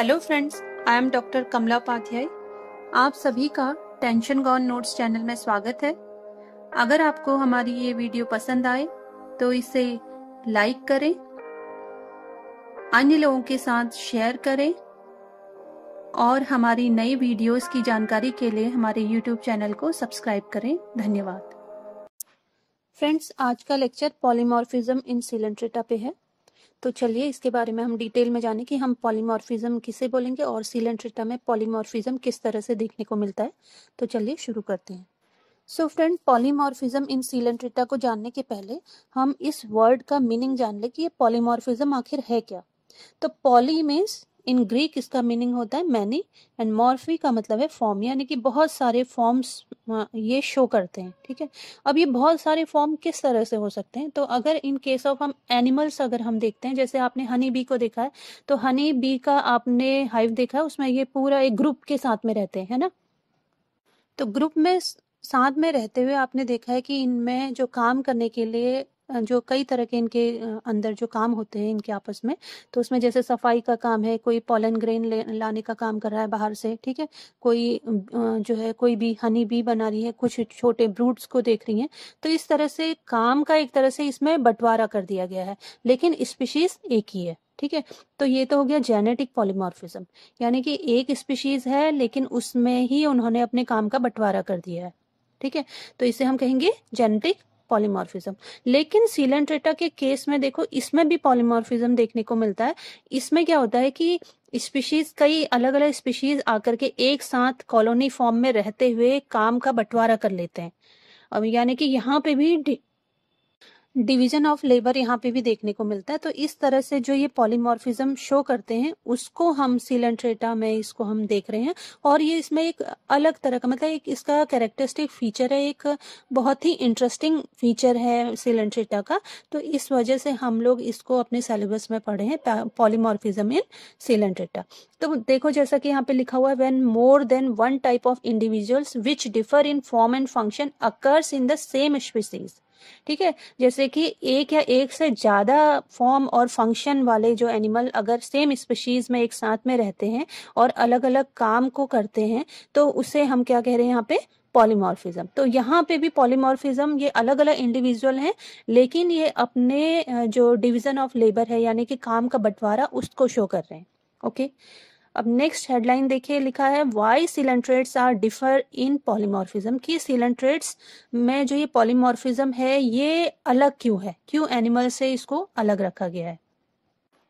Hello friends I am doctor Kamla Upadhyay आप सभी का टेंशन गॉन नोट्स चैनल में स्वागत है अगर आपको हमारी ये वीडियो पसंद आए तो इसे लाइक करें अन्य लोगों के साथ शेयर करें और हमारी नई वीडियोस की जानकारी के लिए हमारे यूट्यूब चैनल को सब्सक्राइब करें धन्यवाद फ्रेंड्स आज का लेक्चर पॉलीमॉर्फिज्म इन सिलेंट्रेटा पे है तो चलिए इसके बारे में हम डिटेल में जाने कि हम पॉलीमॉर्फिज्म किसे बोलेंगे और सीलेंट्रिटा में पॉलीमॉर्फिज्म किस तरह से देखने को मिलता है तो चलिए शुरू करते हैं सो फ्रेंड पॉलीमॉर्फिज्म इन सीलेंट्रिटा को जानने के पहले हम इस वर्ड का मीनिंग जान ले कि ये पॉलीमॉर्फिज्म आखिर है क्या तो पॉली मीन्स इन ग्रीक इसका मीनिंग होता है मैनी एंड मॉर्फी का मतलब है फॉर्म यानी कि बहुत सारे फॉर्म्स ये शो करते हैं ठीक है अब ये बहुत सारे फॉर्म किस तरह से हो सकते हैं तो अगर इन केस ऑफ हम एनिमल्स अगर हम देखते हैं जैसे आपने हनी बी को देखा है तो हनी बी का आपने हाइव देखा है उसमें ये पूरा एक ग्रुप के साथ में रहते हैं है ना तो ग्रुप में साथ में रहते हुए आपने देखा है कि इनमें जो काम करने के लिए जो कई तरह के इनके अंदर जो काम होते हैं इनके आपस में तो उसमें जैसे सफाई का काम है कोई पॉलन ग्रेन लाने का काम कर रहा है बाहर से ठीक है कोई जो है कोई भी हनी बी बना रही है कुछ छोटे ब्रूट्स को देख रही है तो इस तरह से काम का एक तरह से इसमें बंटवारा कर दिया गया है लेकिन स्पीशीज एक ही है ठीक है तो ये तो हो गया जेनेटिक पॉलीमॉर्फिज्म यानी कि एक स्पीशीज है लेकिन उसमें ही उन्होंने अपने काम का बंटवारा कर दिया है ठीक है तो इसे हम कहेंगे जेनेटिक पॉलीमॉर्फिज्म लेकिन सीलेंट्रेटा के केस में देखो इसमें भी पॉलीमॉर्फिज्म देखने को मिलता है इसमें क्या होता है कि स्पीशीज कई अलग अलग स्पीशीज आकर के एक साथ कॉलोनी फॉर्म में रहते हुए काम का बंटवारा कर लेते हैं यानी कि यहाँ पे भी डिवीजन ऑफ लेबर यहाँ पे भी देखने को मिलता है तो इस तरह से जो ये पॉलीमॉर्फिज्म शो करते हैं उसको हम सीलेंट्रेटा में इसको हम देख रहे हैं और ये इसमें एक अलग तरह का मतलब एक इसका कैरेक्टरिस्टिक फीचर है एक बहुत ही इंटरेस्टिंग फीचर है सीलेंट्रेटा का तो इस वजह से हम लोग इसको अपने सिलेबस में पढ़े हैं पॉलीमॉर्फिज्म इन सीलेंट्रेटा तो देखो जैसा कि यहाँ पे लिखा हुआ है when more than one type of individuals which differ in form and function occurs in the same species ठीक है जैसे कि एक या एक से ज़्यादा फॉर्म और फंक्शन वाले जो एनिमल अगर सेम स्पीशीज में एक साथ में रहते हैं और अलग अलग काम को करते हैं तो उसे हम क्या कह रहे हैं यहाँ पे पॉलीमॉर्फिज्म तो यहाँ पे भी पॉलीमॉर्फिज्म ये अलग अलग इंडिविजुअल हैं लेकिन ये अपने जो डिवीजन ऑफ लेबर है यानी कि काम का बंटवारा उसको शो कर रहे हैं ओके okay? अब नेक्स्ट हेडलाइन देखिए लिखा है why coelenterates are differ in polymorphism कि सिलेंट्रेट्स में जो ये पॉलीमॉर्फिज्म है ये अलग क्यों है क्यों एनिमल से इसको अलग रखा गया है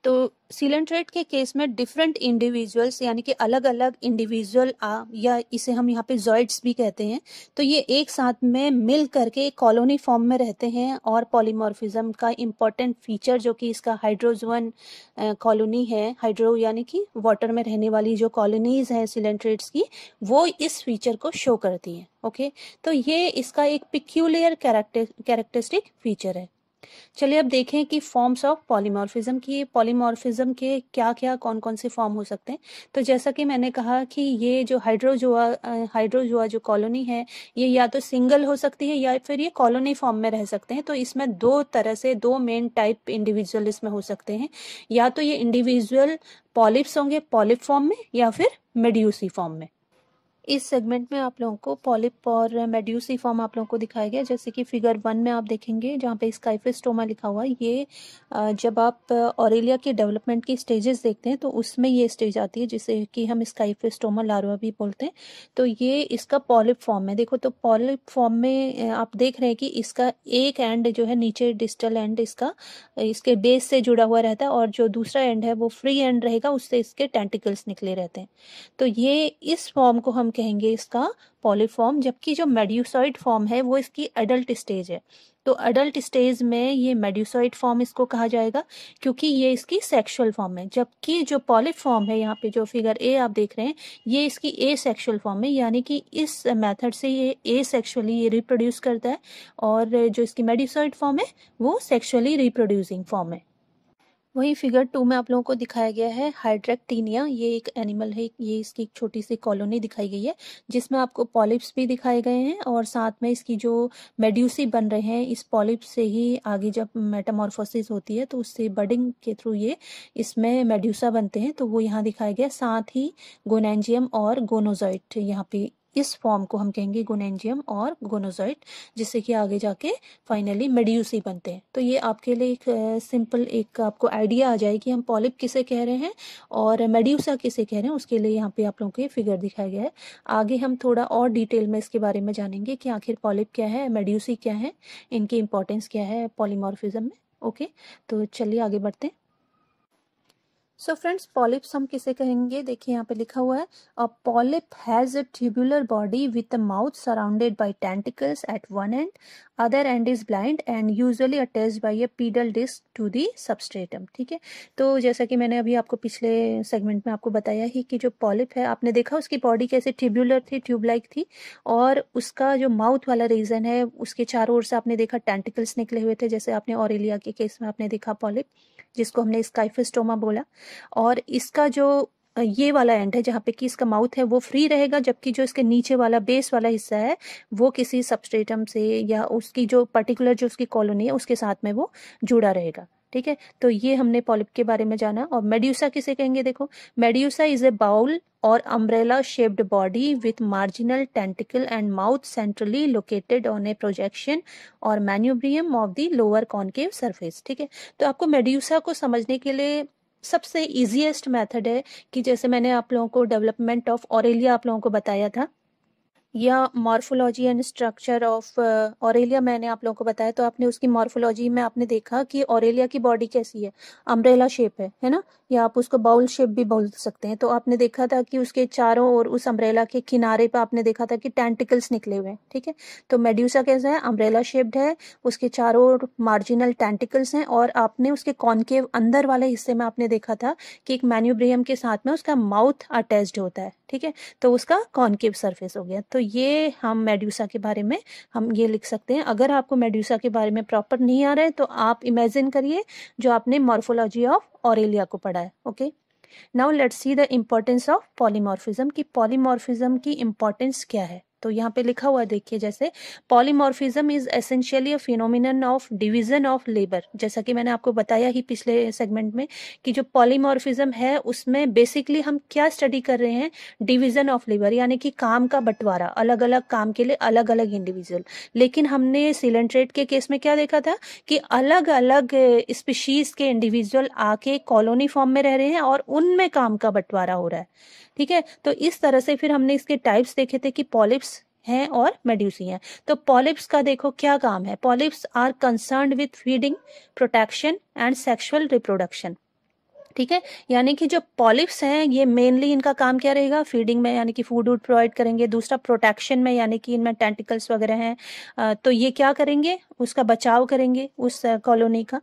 तो सिलेंट्रेट के केस में डिफरेंट इंडिविजुअल्स यानी कि अलग अलग इंडिविजुअल या इसे हम यहाँ पे जॉइड्स भी कहते हैं तो ये एक साथ में मिल करके एक कॉलोनी फॉर्म में रहते हैं और पॉलीमॉर्फिज्म का इम्पॉर्टेंट फीचर जो कि इसका हाइड्रोजोन कॉलोनी है हाइड्रो यानी कि वाटर में रहने वाली जो कॉलोनीज हैं सिलेंट्रेट्स की वो इस फीचर को शो करती हैं ओके तो ये इसका एक पिक्यूलियर कैरेक्टर कैरेक्टरिस्टिक फीचर है चलिए अब देखें कि फॉर्म्स ऑफ पॉलीमॉर्फिज्म की पॉलीमॉर्फिज्म के क्या क्या कौन कौन से फॉर्म हो सकते हैं तो जैसा कि मैंने कहा कि ये जो हाइड्रोजोआ हाइड्रोजोआ जो कॉलोनी है ये या तो सिंगल हो सकती है या फिर ये कॉलोनी फॉर्म में रह सकते हैं तो इसमें दो तरह से दो मेन टाइप इंडिविजुअल इसमें हो सकते हैं या तो ये इंडिविजुअल पॉलिप्स होंगे पॉलिप फॉर्म में या फिर मेड्यूसी फॉर्म में इस सेगमेंट में आप लोगों को पॉलिप और मेड्यूसी फॉर्म आप लोगों को दिखाया गया जैसे कि फिगर वन में आप देखेंगे जहाँ पे स्काइफेस्टोमा लिखा हुआ है ये जब आप ऑरेलिया के डेवलपमेंट की स्टेजेस देखते हैं तो उसमें ये स्टेज आती है जिसे कि हम स्काइफेस्टोमा लारवा भी बोलते हैं तो ये इसका पॉलिप फॉर्म है देखो तो पॉलिप फॉर्म में आप देख रहे हैं कि इसका एक एंड जो है नीचे डिजिटल एंड इसका इसके बेस से जुड़ा हुआ रहता है और जो दूसरा एंड है वो फ्री एंड रहेगा उससे इसके टेंटिकल्स निकले रहते हैं तो ये इस फॉर्म को हम कहेंगे इसका पॉलीफॉर्म जबकि जो मेड्यूसॉइड फॉर्म है वो इसकी एडल्ट स्टेज है तो एडल्ट स्टेज में ये मेड्यूसॉइड फॉर्म इसको कहा जाएगा क्योंकि ये इसकी सेक्सुअल फॉर्म है जबकि जो पॉलीफॉर्म है यहाँ पे जो फिगर ए आप देख रहे हैं ये इसकी ए सेक्सुअल फॉर्म है यानी कि इस मेथड से ये ए सेक्सुअली ये रिप्रोड्यूस करता है और जो इसकी मेड्यूसॉइड फॉर्म है वो सेक्सुअली रिप्रोड्यूसिंग फॉर्म है वही फिगर टू में आप लोगों को दिखाया गया है हाइड्रेक्टीनिया ये एक एनिमल है ये इसकी एक छोटी सी कॉलोनी दिखाई गई है जिसमें आपको पॉलिप्स भी दिखाए गए हैं और साथ में इसकी जो मेड्यूसी बन रहे हैं इस पॉलिप्स से ही आगे जब मेटामॉर्फोसिस होती है तो उससे बडिंग के थ्रू ये इसमें मेड्यूसा बनते हैं तो वो यहाँ दिखाया गया साथ ही गोनेंजियम और गोनोजॉइट यहाँ पे इस फॉर्म को हम कहेंगे गोनेंजियम और गोनोजॉइट जिससे कि आगे जाके फाइनली मेड्यूसी बनते हैं तो ये आपके लिए एक सिंपल एक आपको आइडिया आ जाए कि हम पॉलिप किसे कह रहे हैं और मेड्यूसा किसे कह रहे हैं उसके लिए यहाँ पे आप लोगों के फिगर दिखाया गया है आगे हम थोड़ा और डिटेल में इसके बारे में जानेंगे कि आखिर पॉलिप क्या है मेड्यूसी क्या है इनकी इंपॉर्टेंस क्या है पॉलीमॉर्फिज्म में ओके तो चलिए आगे बढ़ते हैं सो फ्रेंड्स पॉलिप्स हम किसे कहेंगे देखिए यहाँ पे लिखा हुआ है a polyp has a tubular body with a mouth surrounded by tentacles at one end other end is blind and usually attach by a pedal disc to the substratum ठीक है तो जैसा कि मैंने अभी आपको पिछले सेगमेंट में आपको बताया ही कि जो पॉलिप है आपने देखा उसकी बॉडी कैसे ट्यूबुलर थी ट्यूबलाइक थी और उसका जो माउथ वाला रीजन है उसके चारों ओर से आपने देखा टेंटिकल्स निकले हुए थे जैसे आपने ऑरेलिया के केस में आपने देखा पॉलिप जिसको हमने स्काइफिस्टोमा बोला और इसका जो ये वाला एंड है जहाँ पे कि इसका माउथ है वो फ्री रहेगा जबकि जो इसके नीचे वाला बेस वाला हिस्सा है वो किसी सबस्टेटम से या उसकी जो पर्टिकुलर जो उसकी कॉलोनी है उसके साथ में वो जुड़ा रहेगा ठीक है तो ये हमने पॉलिप के बारे में जाना और मेड्यूसा किसे कहेंगे देखो medusa is a bowl or umbrella shaped body with marginal tentacle and mouth centrally located on a projection or manubrium of the lower concave surface ठीक है तो आपको मेड्यूसा को समझने के लिए सबसे इजीएस्ट मेथड है कि जैसे मैंने आप लोगों को डेवलपमेंट ऑफ ऑरेलिया आप लोगों को बताया था या morphology and structure of Aurelia मैंने आप लोगों को बताया तो आपने उसकी मॉर्फोलॉजी में आपने देखा कि ऑरेलिया की बॉडी कैसी है अम्ब्रेला शेप है है ना या आप उसको बाउल शेप भी बोल सकते हैं तो आपने देखा था कि उसके चारों ओर उस अम्ब्रेला के किनारे पर आपने देखा था कि टेंटिकल्स निकले हुए हैं ठीक है तो मेड्यूसा कैसा है अम्ब्रेला शेप्ड है उसके चारों ओर मार्जिनल टेंटिकल्स हैं और आपने उसके कॉन्केव अंदर वाले हिस्से में आपने देखा था कि एक मैन्यूब्रियम के साथ में उसका माउथ अटैच्ड होता है ठीक है तो उसका कॉन्केव सर्फेस हो गया तो तो ये हम मेड्यूसा के बारे में हम ये लिख सकते हैं अगर आपको मेड्यूसा के बारे में प्रॉपर नहीं आ रहा है तो आप इमेजिन करिए जो आपने मॉर्फोलॉजी ऑफ ऑरेलिया को पढ़ा है okay now let's see the importance of polymorphism की पॉलीमॉर्फिज्म की इम्पोर्टेंस क्या है तो यहाँ पे लिखा हुआ देखिए जैसे polymorphism is essentially a phenomenon of division of labour जैसा कि मैंने आपको बताया ही पिछले सेगमेंट में कि जो पॉलीमॉर्फिज्म है उसमें बेसिकली हम क्या स्टडी कर रहे हैं डिवीजन ऑफ लेबर यानी कि काम का बंटवारा अलग अलग काम के लिए अलग अलग इंडिविजुअल लेकिन हमने सिलेंट्रेट के केस में क्या देखा था कि अलग अलग स्पीशीज के इंडिविजुअल आके कॉलोनी फॉर्म में रह रहे हैं और उनमें काम का बंटवारा हो रहा है ठीक है तो इस तरह से फिर हमने इसके टाइप्स देखे थे कि पॉलिप्स हैं और मेड्यूसी हैं तो पॉलिप्स का देखो क्या काम है polyps are concern with feeding protection and sexual reproduction ठीक है यानी कि जो पॉलिप्स हैं ये मेनली इनका काम क्या रहेगा फीडिंग में यानी कि फूड वूड प्रोवाइड करेंगे दूसरा प्रोटेक्शन में यानी कि इनमें टेंटिकल्स वगैरह हैं तो ये क्या करेंगे उसका बचाव करेंगे उस कॉलोनी का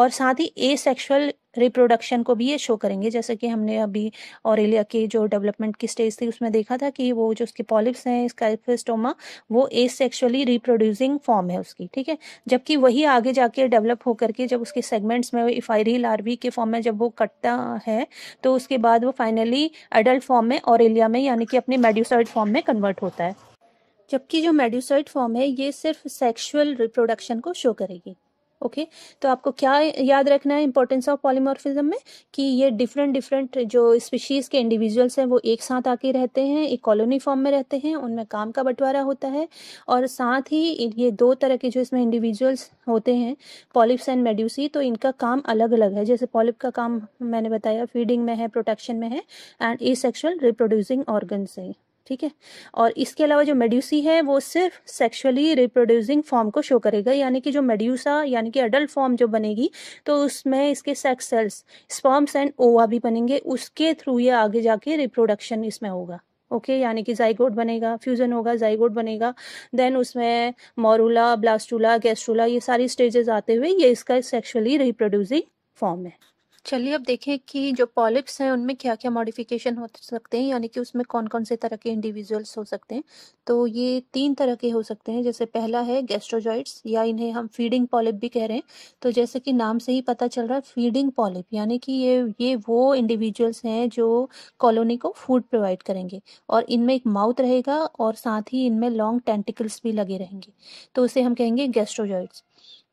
और साथ ही ए सेक्शुअल रिप्रोडक्शन को भी ये शो करेंगे जैसे कि हमने अभी ऑरेलिया के जो डेवलपमेंट की स्टेज थी उसमें देखा था कि वो जो उसके पॉलिप्स हैं स्काइफेस्टोमा वो ए सेक्शुअली रिप्रोड्यूसिंग फॉर्म है उसकी ठीक है जबकि वही आगे जाके डेवलप होकर के जब उसके सेगमेंट्स में इफायरी लार्वी के फॉर्म में जब वो कटता है तो उसके बाद वो फाइनली एडल्ट फॉर्म में ऑरेलिया में यानी कि अपने मेड्यूसाइड फॉर्म में कन्वर्ट होता है जबकि जो मेड्यूसाइड फॉर्म है ये सिर्फ सेक्शुअल रिप्रोडक्शन को शो करेगी ओके okay? तो आपको क्या याद रखना है इंपॉर्टेंस ऑफ पॉलीमॉर्फिज्म में कि ये डिफरेंट डिफरेंट जो स्पीशीज के इंडिविजुअल्स हैं वो एक साथ आके रहते हैं एक कॉलोनी फॉर्म में रहते हैं उनमें काम का बंटवारा होता है और साथ ही ये दो तरह के जो इसमें इंडिविजुअल्स होते हैं पॉलिप्स एंड मेड्यूसी तो इनका काम अलग अलग है जैसे पॉलिप का काम मैंने बताया फीडिंग में है प्रोटेक्शन में है एंड ई सेक्शुअल रिप्रोड्यूसिंग ऑर्गन से ठीक है और इसके अलावा जो मेड्यूसी है वो सिर्फ सेक्सुअली रिप्रोड्यूसिंग फॉर्म को शो करेगा यानी कि जो मेड्यूसा यानी कि अडल्ट फॉर्म जो बनेगी तो उसमें इसके सेक्स सेल्स स्पॉम्स एंड ओवा भी बनेंगे उसके थ्रू ये आगे जाके रिप्रोडक्शन इसमें होगा ओके okay, यानी कि जाइगोड बनेगा फ्यूजन होगा जाइगोड बनेगा देन उसमें मोरूला ब्लास्टूला गैस्ट्रूला ये सारी स्टेजेस आते हुए ये इसका सेक्सुअली रिप्रोड्यूसिंग फॉर्म है चलिए अब देखें कि जो पॉलिप्स हैं उनमें क्या क्या मॉडिफिकेशन हो सकते हैं यानी कि उसमें कौन कौन से तरह के इंडिविजुअल्स हो सकते हैं तो ये तीन तरह के हो सकते हैं जैसे पहला है गैस्ट्रोजॉइड्स या इन्हें हम फीडिंग पॉलिप भी कह रहे हैं तो जैसे कि नाम से ही पता चल रहा है फीडिंग पॉलिप यानी कि ये ये वो इंडिविजुअल्स हैं जो कॉलोनी को फूड प्रोवाइड करेंगे और इनमें एक माउथ रहेगा और साथ ही इनमें लॉन्ग टेंटिकल्स भी लगे रहेंगे तो उसे हम कहेंगे गैस्ट्रोजॉइड्स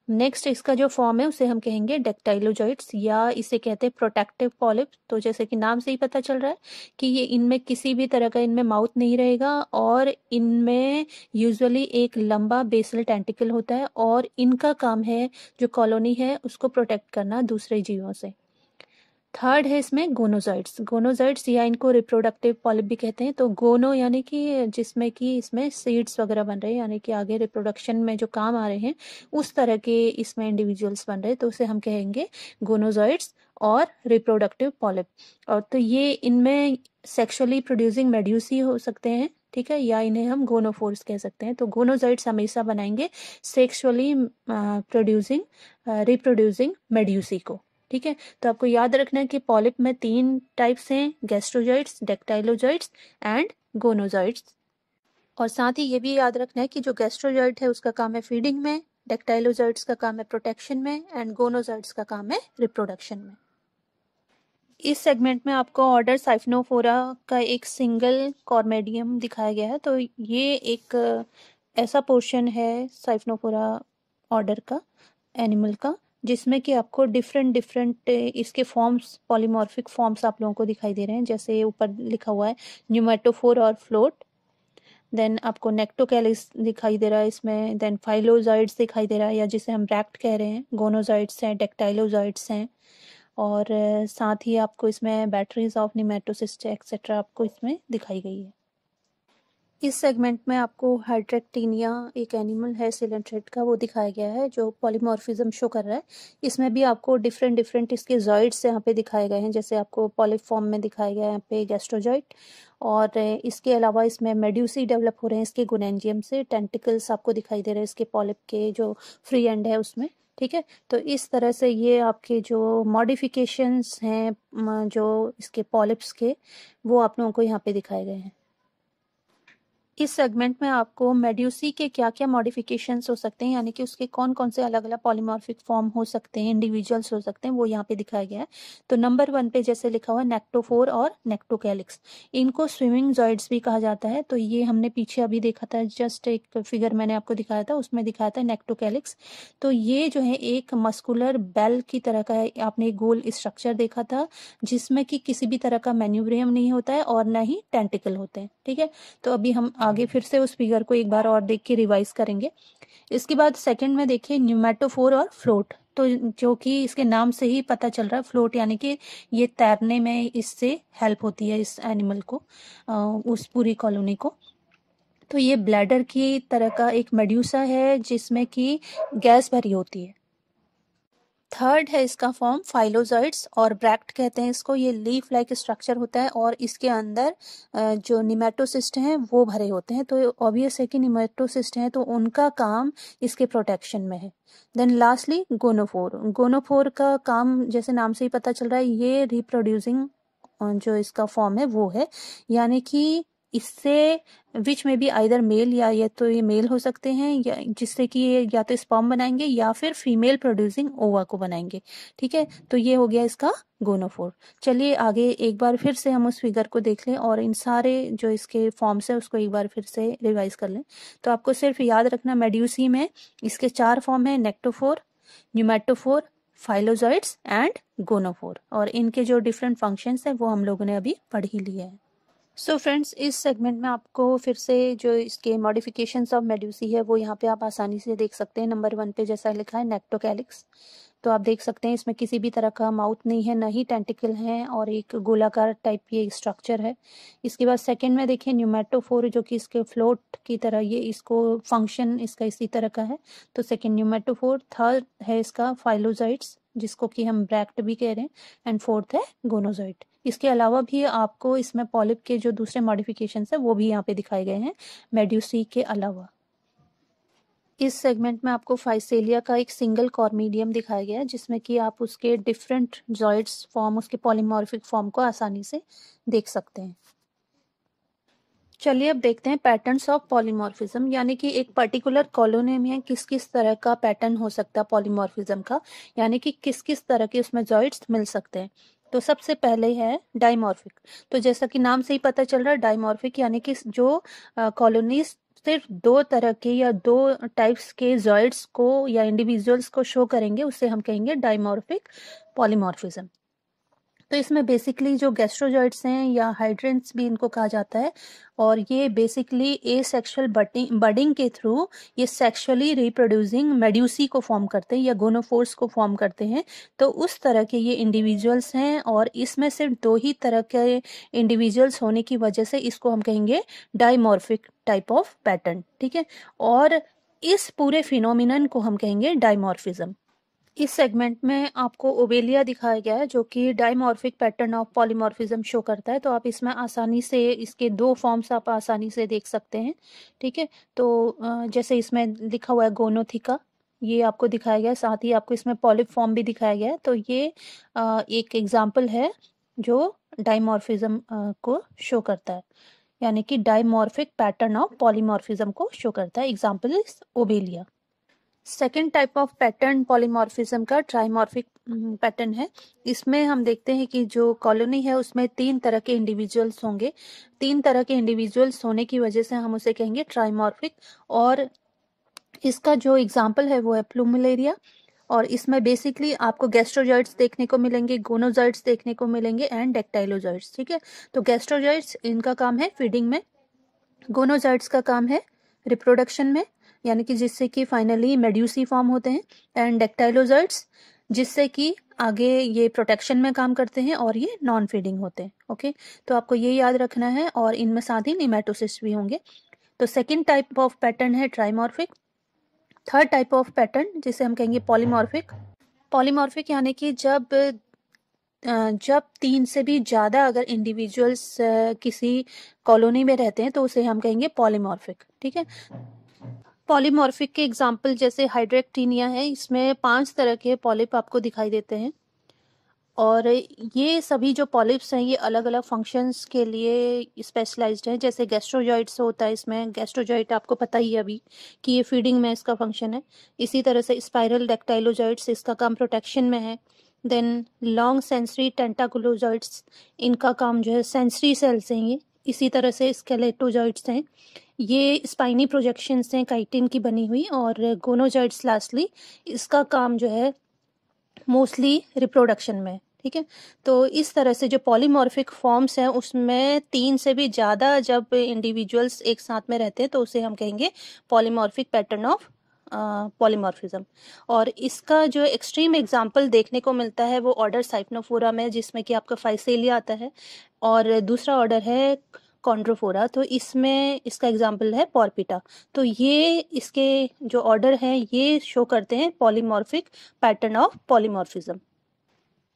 नेक्स्ट इसका जो फॉर्म है उसे हम कहेंगे डेक्टाइलोजॉइट्स या इसे कहते हैं प्रोटेक्टिव पॉलिप तो जैसे कि नाम से ही पता चल रहा है कि ये इनमें किसी भी तरह का इनमें माउथ नहीं रहेगा और इनमें यूजुअली एक लंबा बेसल टेंटिकल होता है और इनका काम है जो कॉलोनी है उसको प्रोटेक्ट करना दूसरे जीवों से थर्ड है इसमें गोनोजाइट्स गोनोजाइट्स या इनको रिप्रोडक्टिव पॉलिप भी कहते हैं तो गोनो यानी कि जिसमें कि इसमें सीड्स वगैरह बन रहे हैं यानी कि आगे रिप्रोडक्शन में जो काम आ रहे हैं उस तरह के इसमें इंडिविजुअल्स बन रहे हैं तो उसे हम कहेंगे गोनोजाइट्स और रिप्रोडक्टिव पॉलिप और तो ये इनमें सेक्शुअली प्रोड्यूसिंग मेड्यूसी हो सकते हैं ठीक है या इन्हें हम गोनोफोर्स कह सकते हैं तो गोनोजाइट्स हमेशा बनाएंगे सेक्शुअली प्रोड्यूसिंग रिप्रोड्यूसिंग मेड्यूसी को ठीक है तो आपको याद रखना है कि पॉलिप में तीन टाइप्स हैं गैस्ट्रोजॉइड्स डेक्टाइलोजॉइड्स एंड गोनोजॉइड्स और साथ ही ये भी याद रखना है कि जो गैस्ट्रोजॉइड है उसका काम है फीडिंग में डेक्टाइलोजॉइड्स का काम है प्रोटेक्शन में एंड गोनोजॉइड्स का काम है रिप्रोडक्शन में इस सेगमेंट में आपको ऑर्डर साइफनोफोरा का एक सिंगल कॉर्मेडियम दिखाया गया है तो ये एक ऐसा पोर्शन है साइफनोफोरा ऑर्डर का एनिमल का जिसमें कि आपको डिफरेंट डिफरेंट इसके फॉर्म्स पॉलीमॉर्फिक फॉर्म्स आप लोगों को दिखाई दे रहे हैं जैसे ऊपर लिखा हुआ है न्यूमेटोफोर और फ्लोट देन आपको नेक्टोकैलिस दिखाई दे रहा है इसमें देन फाइलोजाइड्स दिखाई दे रहा है या जिसे हम ब्रैक्ट कह रहे हैं गोनोजाइड्स हैं डेक्टाइलोजाइड्स हैं और साथ ही आपको इसमें बैटरीज ऑफ निमेटोसिस्ट एक्सेट्रा आपको इसमें दिखाई गई है इस सेगमेंट में आपको हाइड्रेक्टीनिया एक एनिमल है सिलेंट्रेट का वो दिखाया गया है जो पॉलीमॉर्फिज्म शो कर रहा है इसमें भी आपको डिफरेंट डिफरेंट इसके जॉइड्स यहाँ पे दिखाए गए हैं जैसे आपको पॉलीफॉर्म में दिखाया गया है यहाँ पे गैस्ट्रोजॉइट और इसके अलावा इसमें मेड्यूसी डेवलप हो रहे हैं इसके गुनेंजियम से टेंटिकल्स आपको दिखाई दे रहे हैं इसके पॉलिप के जो फ्री एंड है उसमें ठीक है तो इस तरह से ये आपके जो मॉडिफिकेशंस हैं जो इसके पॉलिप्स के वो आप लोगों को यहाँ पे दिखाए गए हैं इस सेगमेंट में आपको मेड्यूसी के क्या क्या मॉडिफिकेशन हो सकते हैं यानी कि उसके कौन कौन से अलग अलग पॉलीमॉर्फिक फॉर्म हो सकते हैं इंडिविजुअल्स हो सकते हैं वो यहाँ पे दिखाया गया है तो नंबर वन पे जैसे लिखा हुआ नेक्टोफोर और नेक्टोकैलिक्स इनको स्विमिंग जॉइड्स भी कहा जाता है तो ये हमने पीछे अभी देखा था जस्ट एक फिगर मैंने आपको दिखाया था उसमें दिखाया था नेक्टोकैलिक्स तो ये जो है एक मस्कुलर बेल की तरह का आपने गोल स्ट्रक्चर देखा था जिसमें कि किसी भी तरह का मेन्यूब्रियम नहीं होता है और ना ही टेंटिकल होते हैं ठीक है तो अभी हम आगे फिर से उस फिगर को एक बार और देख के रिवाइज करेंगे इसके बाद सेकंड में देखिए न्यूमेटोफोर और फ्लोट तो जो कि इसके नाम से ही पता चल रहा है फ्लोट यानी कि ये तैरने में इससे हेल्प होती है इस एनिमल को उस पूरी कॉलोनी को तो ये ब्लैडर की तरह का एक मेड्यूसा है जिसमें कि गैस भरी होती है थर्ड है इसका फॉर्म फाइलोजाइड्स और ब्रैक्ट कहते हैं इसको ये लीफ लाइक स्ट्रक्चर होता है और इसके अंदर जो निमेटोसिस्ट हैं वो भरे होते हैं तो ऑब्वियस है कि निमेटोसिस्ट हैं तो उनका काम इसके प्रोटेक्शन में है देन लास्टली गोनोफोर गोनोफोर का काम जैसे नाम से ही पता चल रहा है ये रिप्रोड्यूसिंग जो इसका फॉर्म है वो है यानी कि इससे विच में भी आइदर मेल या ये तो ये मेल हो सकते हैं या जिससे कि ये या तो स्पॉम बनाएंगे या फिर फीमेल प्रोड्यूसिंग ओवा को बनाएंगे ठीक है तो ये हो गया इसका गोनोफोर चलिए आगे एक बार फिर से हम उस फिगर को देख लें और इन सारे जो इसके फॉर्म्स है उसको एक बार फिर से रिवाइज कर लें तो आपको सिर्फ याद रखना मेड्यूसी में इसके चार फॉर्म है नेक्टोफोर न्यूमेटोफोर फाइलोजॉइड्स एंड गोनोफोर और इनके जो डिफरेंट फंक्शंस हैं वो हम लोगों ने अभी पढ़ ही लिए हैं सो so फ्रेंड्स इस सेगमेंट में आपको फिर से जो इसके मॉडिफिकेशन ऑफ मेड्यूसी है वो यहाँ पे आप आसानी से देख सकते हैं नंबर वन पे जैसा लिखा है नेक्टोकैलिक्स तो आप देख सकते हैं इसमें किसी भी तरह का माउथ नहीं है ना ही टेंटिकल है और एक गोलाकार टाइप ये स्ट्रक्चर है इसके बाद सेकंड में देखिए न्यूमेटोफोर जो कि इसके फ्लोट की तरह ये इसको फंक्शन इसका इसी तरह का है तो सेकंड न्यूमेटोफोर थर्ड है इसका फाइलोजाइट्स जिसको कि हम ब्रैक्ट भी कह रहे हैं एंड फोर्थ है गोनोजाइट इसके अलावा भी आपको इसमें पॉलिप के जो दूसरे मॉडिफिकेशन है वो भी यहाँ पे दिखाए गए हैं मेड्यूसी के अलावा इस सेगमेंट में आपको फाइसेलिया का एक सिंगल कॉर्मीडियम दिखाया गया है जिसमें कि आप उसके डिफरेंट जॉइड्स फॉर्म उसके पॉलीमोरफिक फॉर्म को आसानी से देख सकते हैं चलिए अब देखते हैं पैटर्न्स ऑफ पॉलीमॉर्फिज्म यानी कि एक पर्टिकुलर कॉलोनी में किस किस तरह का पैटर्न हो सकता है पॉलीमॉर्फिज्म का यानी कि किस किस तरह के उसमें जॉइड्स मिल सकते हैं तो सबसे पहले है डाइमॉर्फिक तो जैसा कि नाम से ही पता चल रहा है डाइमॉर्फिक यानी कि जो कॉलोनीज सिर्फ दो तरह के या दो टाइप्स के जॉइड्स को या इंडिविजुअल्स को शो करेंगे उसे हम कहेंगे डाइमॉर्फिक पॉलीमॉर्फिज्म तो इसमें बेसिकली जो गैस्ट्रोजॉइड्स हैं या हाइड्रेंट्स भी इनको कहा जाता है और ये बेसिकली ए सेक्शुअल बडिंग के थ्रू ये सेक्शुअली रिप्रोड्यूसिंग मेड्यूसी को फॉर्म करते हैं या गोनोफोर्स को फॉर्म करते हैं तो उस तरह के ये इंडिविजुअल्स हैं और इसमें सिर्फ दो ही तरह के इंडिविजुअल्स होने की वजह से इसको हम कहेंगे डाइमोर्फिक टाइप ऑफ पैटर्न ठीक है और इस पूरे फिनोमिनन को हम कहेंगे डाइमॉर्फिज्म इस सेगमेंट में आपको ओबेलिया दिखाया गया है जो कि dimorphic pattern of polymorphism show करता है तो आप इसमें आसानी से इसके दो फॉर्म्स आप आसानी से देख सकते हैं ठीक है तो जैसे इसमें लिखा हुआ है गोनोथिका ये आपको दिखाया गया है साथ ही आपको इसमें पॉलिप फॉर्म भी दिखाया गया है तो ये एक एग्जाम्पल है जो डायमॉर्फिज्म को शो करता है यानी कि डायमॉर्फिक पैटर्न ऑफ पॉलीमॉर्फिज्म को शो करता है example is Obelia second type of pattern polymorphism का ट्राइमॉर्फिक हम्म, पैटर्न है इसमें हम देखते हैं कि जो कॉलोनी है उसमें तीन तरह के इंडिविजुअल्स होंगे तीन तरह के इंडिविजुअल्स होने की वजह से हम उसे कहेंगे ट्राइमॉर्फिक और इसका जो एग्जाम्पल है वो है प्लूमलेरिया और इसमें बेसिकली आपको गैस्ट्रोजॉइड्स देखने को मिलेंगे गोनोजॉइड्स देखने को मिलेंगे एंड डेक्टाइलोजॉइड्स ठीक है तो गैस्ट्रोजॉइड्स इनका काम है फीडिंग में गोनोजॉइड्स का काम है रिप्रोडक्शन में यानी कि जिससे कि फाइनली मेड्यूसी फॉर्म होते हैं एंड डेक्टाइलोजर्ट्स जिससे कि आगे ये प्रोटेक्शन में काम करते हैं और ये नॉन फीडिंग होते हैं ओके तो आपको ये याद रखना है और इनमें साथ ही निमेटोसिस भी होंगे तो सेकेंड टाइप ऑफ पैटर्न है trimorphic third type of pattern जिसे हम कहेंगे पॉलीमॉर्फिक पॉलीमॉर्फिक यानी कि जब जब तीन से भी ज़्यादा अगर इंडिविजुअल्स किसी कॉलोनी में रहते हैं तो उसे हम कहेंगे पॉलीमॉर्फिक ठीक है पॉलीमॉर्फिक के एग्जाम्पल जैसे हाइड्रेक्टीनिया है इसमें पांच तरह के पॉलिप आपको दिखाई देते हैं और ये सभी जो पॉलिप्स हैं ये अलग अलग फंक्शंस के लिए स्पेशलाइज्ड हैं जैसे गैस्ट्रोजॉइड्स होता है इसमें गैस्ट्रोजॉइट आपको पता ही है अभी कि ये फीडिंग में इसका फंक्शन है इसी तरह से स्पायरल डेक्टाइलोजॉइड्स इसका काम प्रोटेक्शन में है देन लॉन्ग सेंसरी टेंटाकुलोजॉइड्स इनका काम जो है सेंसरी सेल्स हैं ये इसी तरह से स्केलेटोजॉइड्स हैं ये स्पाइनी प्रोजेक्शंस हैं काइटिन की बनी हुई और गोनोजॉइड्स लास्टली इसका काम जो है मोस्टली रिप्रोडक्शन में ठीक है तो इस तरह से जो पॉलीमॉर्फिक फॉर्म्स हैं उसमें तीन से भी ज़्यादा जब इंडिविजुअल्स एक साथ में रहते हैं तो उसे हम कहेंगे पॉलीमॉर्फिक पैटर्न ऑफ पॉलीमॉर्फिज्म और इसका जो एक्सट्रीम एग्जाम्पल देखने को मिलता है वो ऑर्डर साइपनोफोरा में जिसमें कि आपका फाइसेलिया आता है और दूसरा ऑर्डर है कॉन्ड्रोफोरा तो इसमें इसका एग्जाम्पल है पॉर्पिटा तो ये इसके जो ऑर्डर हैं ये शो करते हैं पॉलीमॉर्फिक पैटर्न ऑफ पॉलीमॉर्फिज्म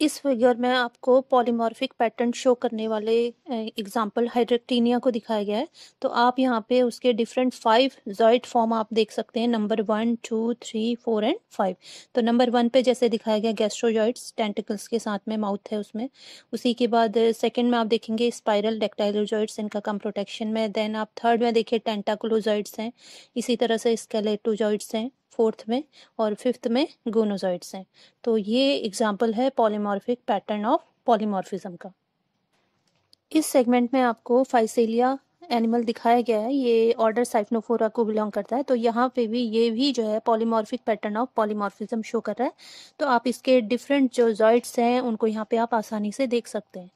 इस फिगर में आपको पॉलीमॉर्फिक पैटर्न शो करने वाले एग्जांपल हाइड्रेक्टीनिया को दिखाया गया है तो आप यहाँ पे उसके डिफरेंट फाइव जॉइट फॉर्म आप देख सकते हैं number one two three four and five तो नंबर वन पे जैसे दिखाया गया गैस्ट्रोजॉइट्स टेंटिकल्स के साथ में माउथ है उसमें उसी के बाद सेकेंड में आप देखेंगे स्पायरल डेक्टाइलोजॉइड्स इनका कम प्रोटेक्शन में देन आप थर्ड में देखिए टेंटाकुलोजॉइट्स हैं इसी तरह से स्केलेटोजॉइट्स हैं फोर्थ में और फिफ्थ में गोनोजॉइड्स हैं तो ये एग्जाम्पल है पॉलीमॉर्फिक पैटर्न ऑफ पॉलीमॉर्फिज्म का इस सेगमेंट में आपको फाइसेलिया एनिमल दिखाया गया है ये ऑर्डर साइफनोफोरा को बिलोंग करता है तो यहाँ पे भी ये भी जो है polymorphic pattern of polymorphism show कर रहा है तो आप इसके डिफरेंट जो जॉइट्स हैं उनको यहाँ पे आप आसानी से देख सकते हैं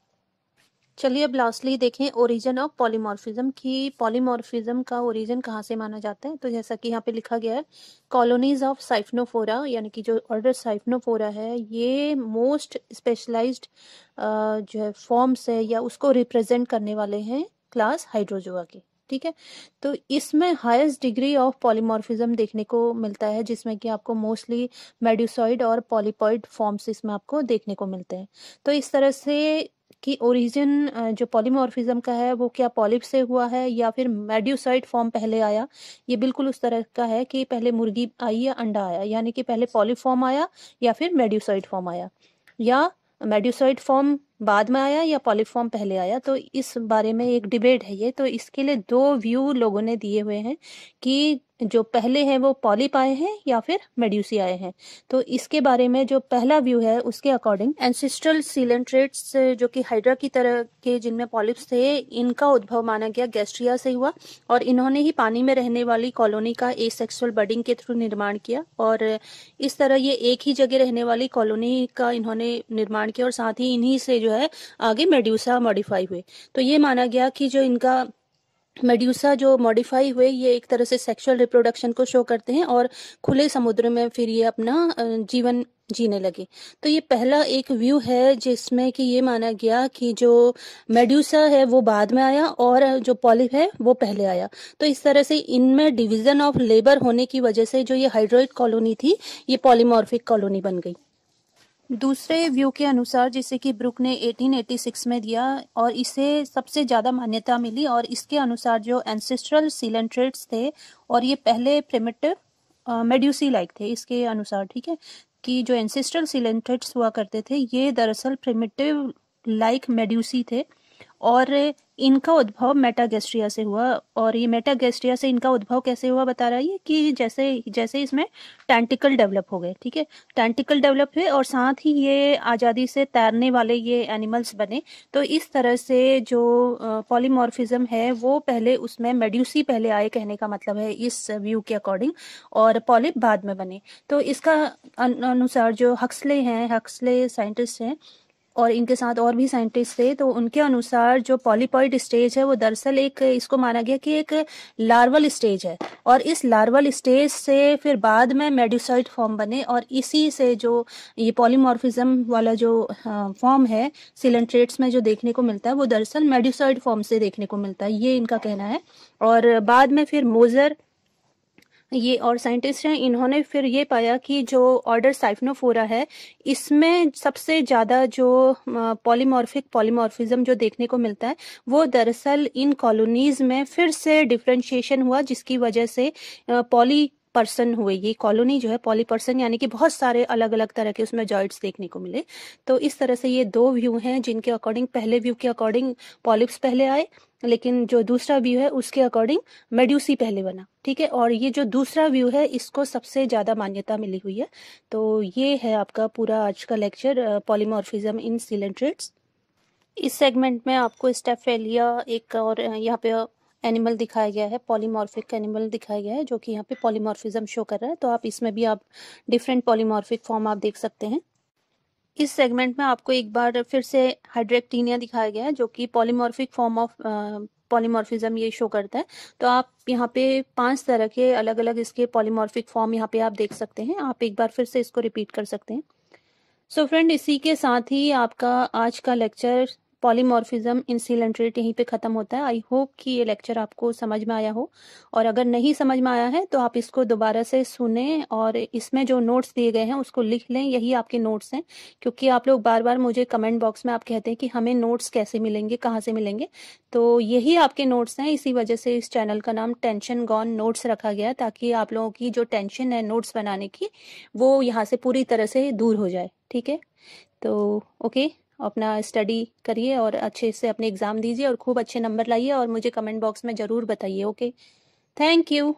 चलिए अब लास्टली देखें ओरिजिन ऑफ पॉलीमॉर्फिज्म की पॉलीमॉर्फिज्म का ओरिजिन कहाँ से माना जाता है तो जैसा कि यहाँ पे लिखा गया है कॉलोनीज ऑफ साइफनोफोरा यानी कि जो ऑर्डर साइफनोफोरा है ये मोस्ट स्पेशलाइज्ड जो है फॉर्म्स है या उसको रिप्रेजेंट करने वाले हैं क्लास हाइड्रोजोआ के ठीक है तो इसमें हाईएस्ट डिग्री ऑफ पॉलीमॉर्फिज्म देखने को मिलता है जिसमें कि आपको मोस्टली मेड्यूसॉइड और पॉलीपॉइड फॉर्म्स इसमें आपको देखने को मिलते हैं तो इस तरह से कि ओरिजिन जो पॉलीमोरफिज्म का है वो क्या पॉलिप से हुआ है या फिर मेड्यूसाइड फॉर्म पहले आया ये बिल्कुल उस तरह का है कि पहले मुर्गी आई या अंडा आया यानी कि पहले पॉलिप फॉर्म आया या फिर मेड्यूसाइड फॉर्म आया या मेड्यूसाइड फॉर्म बाद में आया या पॉलीफॉर्म पहले आया तो इस बारे में एक डिबेट है ये तो इसके लिए दो व्यू लोगों ने दिए हुए हैं कि जो पहले हैं वो पॉलिप आए हैं या फिर मेड्यूसी आए हैं तो इसके बारे में जो पहला व्यू है उसके अकॉर्डिंग एंसिस्ट्रल सीलेंट्रेट्स जो कि हाइड्रा की तरह के जिनमें पॉलिप्स थे इनका उद्भव माना गया गैस्ट्रिया से हुआ और इन्होंने ही पानी में रहने वाली कॉलोनी का ए सेक्सुअल बर्डिंग के थ्रू निर्माण किया और इस तरह ये एक ही जगह रहने वाली कॉलोनी का इन्होंने निर्माण किया और साथ ही इन्हीं से जो है आगे मेड्यूसा मॉडिफाई हुए तो ये माना गया कि जो इनका मेड्यूसा जो मॉडिफाई हुए ये एक तरह से सेक्सुअल रिप्रोडक्शन को शो करते हैं और खुले समुद्र में फिर ये अपना जीवन जीने लगे तो ये पहला एक व्यू है जिसमें कि ये माना गया कि जो मेड्यूसा है वो बाद में आया और जो पॉलिप है वो पहले आया तो इस तरह से इनमें डिवीजन ऑफ लेबर होने की वजह से जो ये हाइड्रोइड कॉलोनी थी ये पॉलीमॉर्फिक कॉलोनी बन गई दूसरे व्यू के अनुसार जैसे कि ब्रुक ने 1886 में दिया और इसे सबसे ज़्यादा मान्यता मिली और इसके अनुसार जो एंसेस्ट्रल सीलेंट्रेट्स थे और ये पहले प्रिमिटिव मेड्यूसी लाइक थे इसके अनुसार ठीक है कि जो एंसेस्ट्रल सीलेंट्रेट्स हुआ करते थे ये दरअसल प्रिमिटिव लाइक मेड्यूसी थे और इनका उद्भव मेटागेस्ट्रिया से हुआ और ये मेटागेस्ट्रिया से इनका उद्भव कैसे हुआ बता रहा है ये कि जैसे जैसे इसमें टेंटिकल डेवलप हो गए ठीक है टेंटिकल डेवलप हुए और साथ ही ये आज़ादी से तैरने वाले ये एनिमल्स बने तो इस तरह से जो पॉलीमॉर्फिज्म है वो पहले उसमें मेड्यूसी पहले आए कहने का मतलब है इस व्यू के अकॉर्डिंग और पॉलिप बाद में बने तो इसका अनुसार जो हक्सले हैं हक्सले साइंटिस्ट हैं और इनके साथ और भी साइंटिस्ट थे तो उनके अनुसार जो पॉलीपॉइड स्टेज है वो दरअसल एक इसको माना गया कि एक लार्वल स्टेज है और इस लार्वल स्टेज से फिर बाद में मेड्यूसाइड फॉर्म बने और इसी से जो ये पॉलीमॉर्फिज्म वाला जो फॉर्म हाँ, है सिलेंट्रेट्स में जो देखने को मिलता है वो दरअसल मेड्यूसाइड फॉर्म से देखने को मिलता है ये इनका कहना है और बाद में फिर मोजर ये और साइंटिस्ट हैं इन्होंने फिर ये पाया कि जो ऑर्डर साइफनोफोरा है इसमें सबसे ज़्यादा जो पॉलीमॉर्फिक पॉलीमॉर्फिज्म जो देखने को मिलता है वो दरअसल इन कॉलोनीज में फिर से डिफ्रेंशिएशन हुआ जिसकी वजह से पॉली पर्सन हुए ये कॉलोनी जो है पॉली पर्सन यानी कि बहुत सारे अलग अलग तरह के उसमें जॉइड्स देखने को मिले तो इस तरह से ये दो व्यू हैं जिनके अकॉर्डिंग पहले व्यू के अकॉर्डिंग पॉलिप्स पहले आए लेकिन जो दूसरा व्यू है उसके अकॉर्डिंग मेड्यूसी पहले बना ठीक है और ये जो दूसरा व्यू है इसको सबसे ज़्यादा मान्यता मिली हुई है तो ये है आपका पूरा आज का लेक्चर पॉलीमॉर्फिज्म इन सिलेंट्रेट्स इस सेगमेंट में आपको स्टेफेलिया एक और यहाँ पे एनिमल दिखाया गया है पॉलीमॉर्फिक एनिमल दिखाया गया है जो कि यहाँ पे पॉलीमॉर्फिज्म शो कर रहा है तो आप इसमें भी आप डिफरेंट पॉलीमॉर्फिक फॉर्म आप देख सकते हैं इस सेगमेंट में आपको एक बार फिर से हाइड्रेक्टीनिया दिखाया गया है जो कि पॉलीमॉर्फिक फॉर्म ऑफ पॉलीमॉर्फिज्म ये शो करता है तो आप यहाँ पे पांच तरह के अलग अलग इसके पॉलीमॉर्फिक फॉर्म यहाँ पे आप देख सकते हैं आप एक बार फिर से इसको रिपीट कर सकते हैं सो so फ्रेंड इसी के साथ ही आपका आज का लेक्चर पॉलीमॉर्फिज्म इन यहीं पे ख़त्म होता है आई होप कि ये लेक्चर आपको समझ में आया हो और अगर नहीं समझ में आया है तो आप इसको दोबारा से सुने और इसमें जो नोट्स दिए गए हैं उसको लिख लें यही आपके नोट्स हैं क्योंकि आप लोग बार बार मुझे कमेंट बॉक्स में आप कहते हैं कि हमें नोट्स कैसे मिलेंगे कहाँ से मिलेंगे तो यही आपके नोट्स हैं इसी वजह से इस चैनल का नाम टेंशन गॉन नोट्स रखा गया ताकि आप लोगों की जो टेंशन है नोट्स बनाने की वो यहाँ से पूरी तरह से दूर हो जाए ठीक है तो ओके अपना स्टडी करिए और अच्छे से अपने एग्ज़ाम दीजिए और खूब अच्छे नंबर लाइए और मुझे कमेंट बॉक्स में ज़रूर बताइए ओके थैंक यू